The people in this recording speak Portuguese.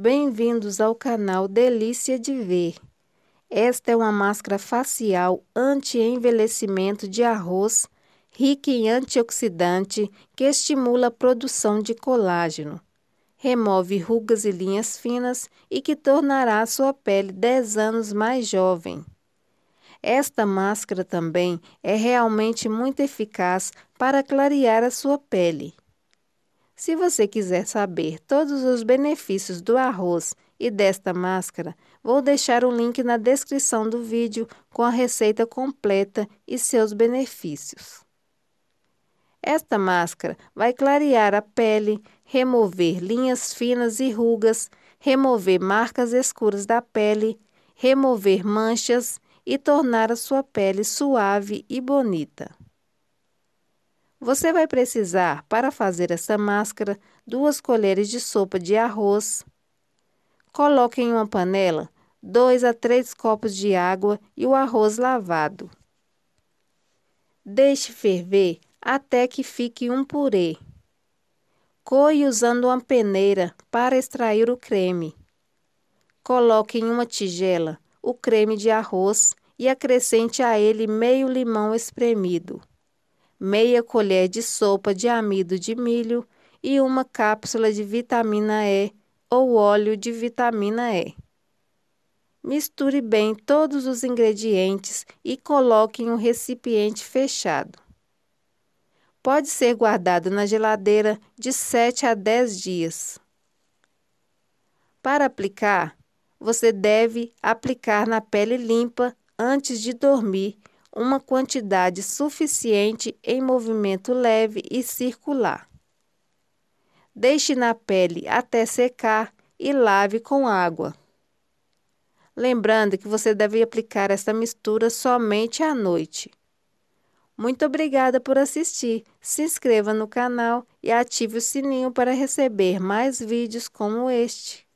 Bem-vindos ao canal Delícia de Ver. Esta é uma máscara facial anti-envelhecimento de arroz, rica em antioxidante, que estimula a produção de colágeno. Remove rugas e linhas finas e que tornará sua pele 10 anos mais jovem. Esta máscara também é realmente muito eficaz para clarear a sua pele. Se você quiser saber todos os benefícios do arroz e desta máscara, vou deixar o link na descrição do vídeo com a receita completa e seus benefícios. Esta máscara vai clarear a pele, remover linhas finas e rugas, remover marcas escuras da pele, remover manchas e tornar a sua pele suave e bonita. Você vai precisar, para fazer essa máscara, duas colheres de sopa de arroz. Coloque em uma panela dois a três copos de água e o arroz lavado. Deixe ferver até que fique um purê. Coe usando uma peneira para extrair o creme. Coloque em uma tigela o creme de arroz e acrescente a ele meio limão espremido meia colher de sopa de amido de milho e uma cápsula de vitamina E ou óleo de vitamina E. Misture bem todos os ingredientes e coloque em um recipiente fechado. Pode ser guardado na geladeira de 7 a 10 dias. Para aplicar, você deve aplicar na pele limpa antes de dormir uma quantidade suficiente em movimento leve e circular. Deixe na pele até secar e lave com água. Lembrando que você deve aplicar essa mistura somente à noite. Muito obrigada por assistir. Se inscreva no canal e ative o sininho para receber mais vídeos como este.